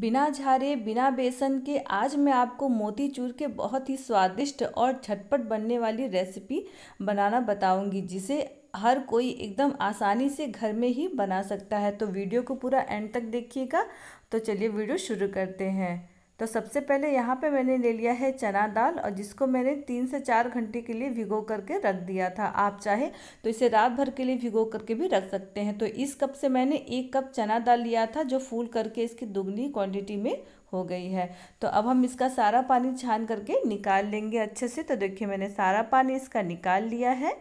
बिना झारे बिना बेसन के आज मैं आपको मोतीचूर के बहुत ही स्वादिष्ट और झटपट बनने वाली रेसिपी बनाना बताऊंगी जिसे हर कोई एकदम आसानी से घर में ही बना सकता है तो वीडियो को पूरा एंड तक देखिएगा तो चलिए वीडियो शुरू करते हैं तो सबसे पहले यहाँ पे मैंने ले लिया है चना दाल और जिसको मैंने तीन से चार घंटे के लिए भिगो करके रख दिया था आप चाहे तो इसे रात भर के लिए भिगो करके भी रख सकते हैं तो इस कप से मैंने एक कप चना दाल लिया था जो फूल करके इसकी दुगनी क्वांटिटी में हो गई है तो अब हम इसका सारा पानी छान करके निकाल लेंगे अच्छे से तो देखिए मैंने सारा पानी इसका निकाल लिया है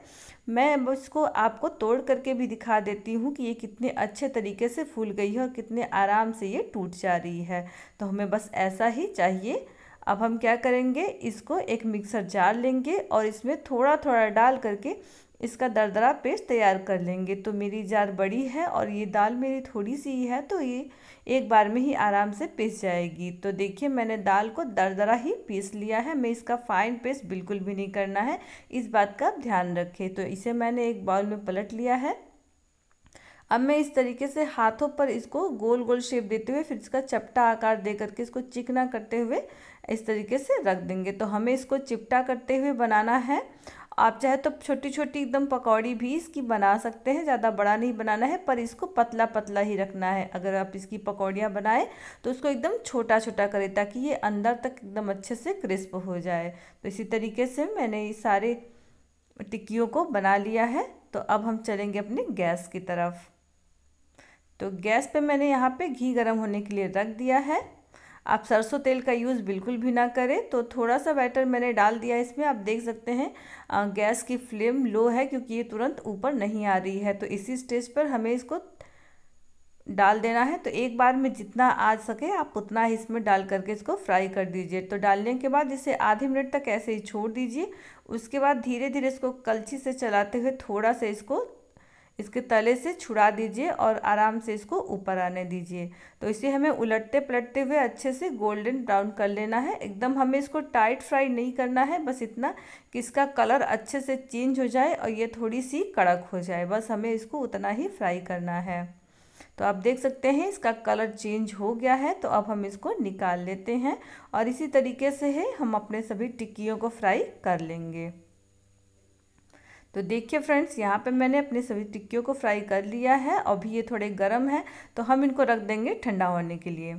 मैं इसको आपको तोड़ करके भी दिखा देती हूँ कि ये कितने अच्छे तरीके से फूल गई है और कितने आराम से ये टूट जा रही है तो हमें बस ऐसा ही चाहिए अब हम क्या करेंगे इसको एक मिक्सर जार लेंगे और इसमें थोड़ा थोड़ा डाल करके इसका दरदरा पेस्ट तैयार कर लेंगे तो मेरी जार बड़ी है और ये दाल मेरी थोड़ी सी है तो ये एक बार में ही आराम से पीस जाएगी तो देखिए मैंने दाल को दरदरा ही पीस लिया है मैं इसका फाइन पेस्ट बिल्कुल भी नहीं करना है इस बात का ध्यान रखें तो इसे मैंने एक बाउल में पलट लिया है अब मैं इस तरीके से हाथों पर इसको गोल गोल शेप देते हुए फिर इसका चपटा आकार दे करके इसको चिकना करते हुए इस तरीके से रख देंगे तो हमें इसको चिपटा करते हुए बनाना है आप चाहे तो छोटी छोटी एकदम पकौड़ी भी इसकी बना सकते हैं ज़्यादा बड़ा नहीं बनाना है पर इसको पतला पतला ही रखना है अगर आप इसकी पकौड़ियाँ बनाएं तो उसको एकदम छोटा छोटा करें ताकि ये अंदर तक एकदम अच्छे से क्रिस्प हो जाए तो इसी तरीके से मैंने ये सारे टिक्कियों को बना लिया है तो अब हम चलेंगे अपने गैस की तरफ तो गैस पर मैंने यहाँ पर घी गर्म होने के लिए रख दिया है आप सरसों तेल का यूज़ बिल्कुल भी ना करें तो थोड़ा सा बैटर मैंने डाल दिया इसमें आप देख सकते हैं गैस की फ्लेम लो है क्योंकि ये तुरंत ऊपर नहीं आ रही है तो इसी स्टेज पर हमें इसको डाल देना है तो एक बार में जितना आ सके आप उतना ही इसमें डाल करके इसको फ्राई कर दीजिए तो डालने के बाद इसे आधे मिनट तक ऐसे ही छोड़ दीजिए उसके बाद धीरे धीरे इसको कलछी से चलाते हुए थोड़ा सा इसको इसके तले से छुड़ा दीजिए और आराम से इसको ऊपर आने दीजिए तो इसे हमें उलटते पलटते हुए अच्छे से गोल्डन ब्राउन कर लेना है एकदम हमें इसको टाइट फ्राई नहीं करना है बस इतना कि इसका कलर अच्छे से चेंज हो जाए और ये थोड़ी सी कड़क हो जाए बस हमें इसको उतना ही फ्राई करना है तो आप देख सकते हैं इसका कलर चेंज हो गया है तो अब हम इसको निकाल लेते हैं और इसी तरीके से है हम अपने सभी टिक्कियों को फ्राई कर लेंगे तो देखिए फ्रेंड्स यहाँ पे मैंने अपने सभी टिक्कियों को फ्राई कर लिया है अभी ये थोड़े गर्म है तो हम इनको रख देंगे ठंडा होने के लिए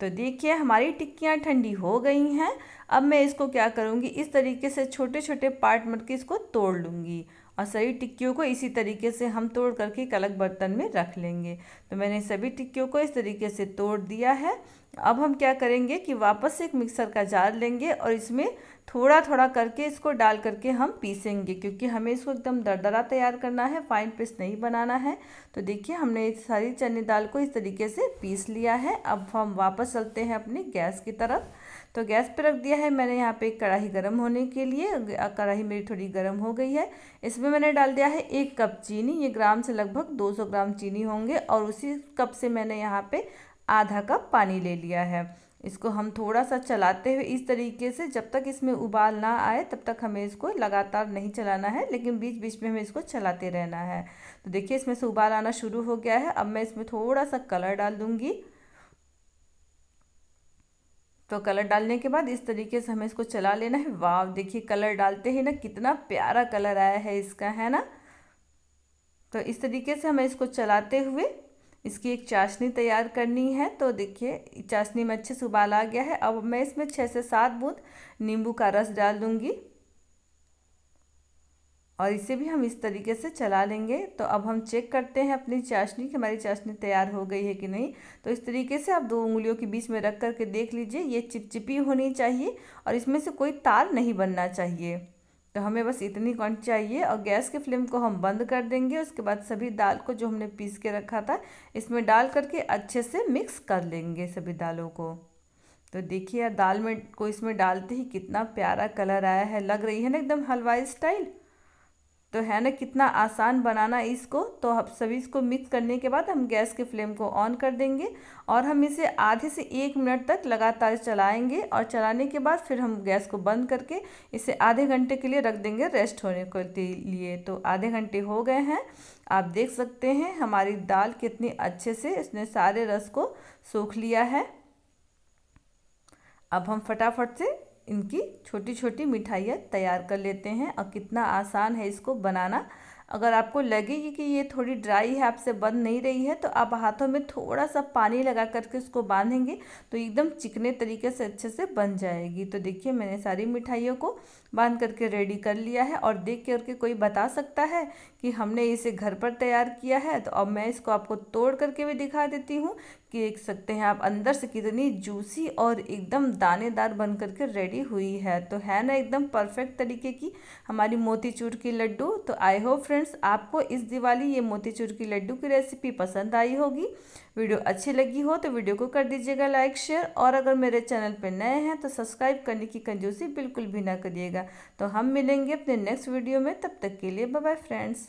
तो देखिए हमारी टिक्कियाँ ठंडी हो गई हैं अब मैं इसको क्या करूँगी इस तरीके से छोटे छोटे पार्ट मत के इसको तोड़ लूँगी और सभी टिक्कियों को इसी तरीके से हम तोड़ करके एक अलग बर्तन में रख लेंगे तो मैंने सभी टिक्कियों को इस तरीके से तोड़ दिया है अब हम क्या करेंगे कि वापस एक मिक्सर का जार लेंगे और इसमें थोड़ा थोड़ा करके इसको डाल करके हम पीसेंगे क्योंकि हमें इसको एकदम दरदरा तैयार करना है फाइन पेस्ट नहीं बनाना है तो देखिए हमने इस सारी चने दाल को इस तरीके से पीस लिया है अब हम वापस चलते हैं अपनी गैस की तरफ तो गैस पर रख दिया है मैंने यहाँ पे कढ़ाई गर्म होने के लिए कढ़ाई मेरी थोड़ी गर्म हो गई है इसमें मैंने डाल दिया है एक कप चीनी ये ग्राम से लगभग 200 ग्राम चीनी होंगे और उसी कप से मैंने यहाँ पे आधा कप पानी ले लिया है इसको हम थोड़ा सा चलाते हुए इस तरीके से जब तक इसमें उबाल ना आए तब तक हमें इसको लगातार नहीं चलाना है लेकिन बीच बीच में हमें इसको चलाते रहना है तो देखिए इसमें से उबाल आना शुरू हो गया है अब मैं इसमें थोड़ा सा कलर डाल दूँगी तो कलर डालने के बाद इस तरीके से हमें इसको चला लेना है वाव देखिए कलर डालते ही ना कितना प्यारा कलर आया है इसका है ना तो इस तरीके से हमें इसको चलाते हुए इसकी एक चाशनी तैयार करनी है तो देखिए चाशनी में अच्छे से उबाल आ गया है अब मैं इसमें छः से सात बूंद नींबू का रस डाल दूँगी और इसे भी हम इस तरीके से चला लेंगे तो अब हम चेक करते हैं अपनी चाशनी कि हमारी चाशनी तैयार हो गई है कि नहीं तो इस तरीके से आप दो उंगलियों के बीच में रख कर के देख लीजिए ये चिपचिपी होनी चाहिए और इसमें से कोई तार नहीं बनना चाहिए तो हमें बस इतनी कौन चाहिए और गैस के फ्लेम को हम बंद कर देंगे उसके बाद सभी दाल को जो हमने पीस के रखा था इसमें डाल करके अच्छे से मिक्स कर लेंगे सभी दालों को तो देखिए यार दाल में को इसमें डालते ही कितना प्यारा कलर आया है लग रही है ना एकदम हलवाई स्टाइल तो है ना कितना आसान बनाना इसको तो हम सभी इसको मिक्स करने के बाद हम गैस के फ्लेम को ऑन कर देंगे और हम इसे आधे से एक मिनट तक लगातार चलाएंगे और चलाने के बाद फिर हम गैस को बंद करके इसे आधे घंटे के लिए रख देंगे रेस्ट होने के लिए तो आधे घंटे हो गए हैं आप देख सकते हैं हमारी दाल कितनी अच्छे से इसने सारे रस को सूख लिया है अब हम फटाफट से इनकी छोटी छोटी मिठाइयाँ तैयार कर लेते हैं और कितना आसान है इसको बनाना अगर आपको लगेगी कि ये थोड़ी ड्राई है आपसे बन नहीं रही है तो आप हाथों में थोड़ा सा पानी लगा करके उसको बांधेंगे तो एकदम चिकने तरीके से अच्छे से बन जाएगी तो देखिए मैंने सारी मिठाइयों को बांध करके रेडी कर लिया है और देख करके कोई बता सकता है कि हमने इसे घर पर तैयार किया है तो अब मैं इसको आपको तोड़ करके भी दिखा देती हूँ देख सकते हैं आप अंदर से कितनी जूसी और एकदम दानेदार बन करके रेडी हुई है तो है ना एकदम परफेक्ट तरीके की हमारी मोतीचूर की लड्डू तो आई होप फ्रेंड्स आपको इस दिवाली ये मोतीचूर की लड्डू की रेसिपी पसंद आई होगी वीडियो अच्छी लगी हो तो वीडियो को कर दीजिएगा लाइक शेयर और अगर मेरे चैनल पर नए हैं तो सब्सक्राइब करने की कंजूसी बिल्कुल भी ना करिएगा तो हम मिलेंगे अपने नेक्स्ट वीडियो में तब तक के लिए बाय फ्रेंड्स